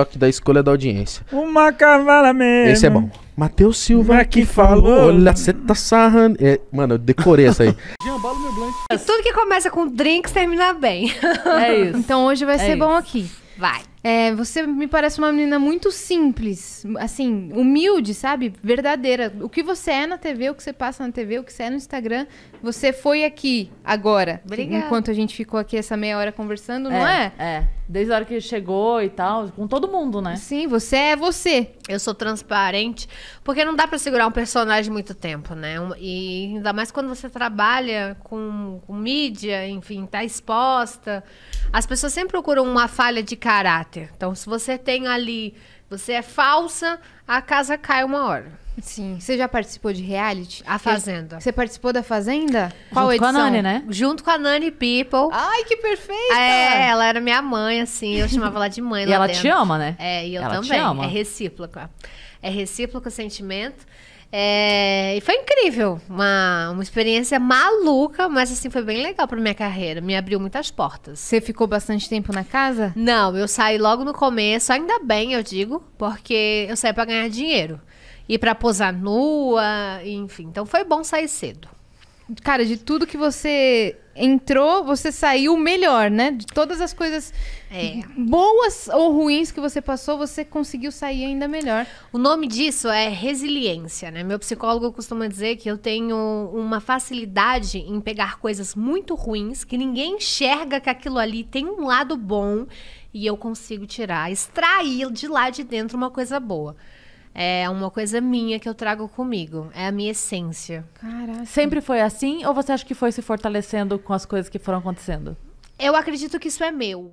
toque da escolha da audiência. Uma cavala mesmo. Esse é bom. Matheus Silva é que, que falou. falou. Olha, você tá sarrando. É, mano, eu decorei essa aí. E tudo que começa com drinks termina bem. É isso. Então hoje vai é ser isso. bom aqui. Vai. É, você me parece uma menina muito simples, assim, humilde, sabe? Verdadeira. O que você é na TV, o que você passa na TV, o que você é no Instagram, você foi aqui agora. Obrigada. Enquanto a gente ficou aqui essa meia hora conversando, é, não é? É. Desde a hora que chegou e tal, com todo mundo, né? Sim, você é você. Eu sou transparente, porque não dá para segurar um personagem muito tempo, né? E ainda mais quando você trabalha com, com mídia, enfim, tá exposta. As pessoas sempre procuram uma falha de caráter. Então, se você tem ali, você é falsa, a casa cai uma hora. Sim. Você já participou de reality? A Fazenda. Você participou da Fazenda? Qual Junto edição? com a Nani, né? Junto com a Nani People. Ai, que perfeita! É, ela era minha mãe, assim. Eu chamava ela de mãe E ela dentro. te ama, né? É, e eu ela também. Te ama. É recíproca. É recíproco o sentimento. É, e foi incrível, uma, uma experiência maluca, mas assim foi bem legal para minha carreira, me abriu muitas portas. Você ficou bastante tempo na casa? Não, eu saí logo no começo, ainda bem eu digo, porque eu saí para ganhar dinheiro e para posar nua, enfim, então foi bom sair cedo cara, de tudo que você entrou, você saiu melhor, né? De todas as coisas é. boas ou ruins que você passou, você conseguiu sair ainda melhor. O nome disso é resiliência, né? Meu psicólogo costuma dizer que eu tenho uma facilidade em pegar coisas muito ruins, que ninguém enxerga que aquilo ali tem um lado bom e eu consigo tirar, extrair de lá de dentro uma coisa boa. É uma coisa minha que eu trago comigo. É a minha essência. Caraca. Sempre foi assim ou você acha que foi se fortalecendo com as coisas que foram acontecendo? Eu acredito que isso é meu.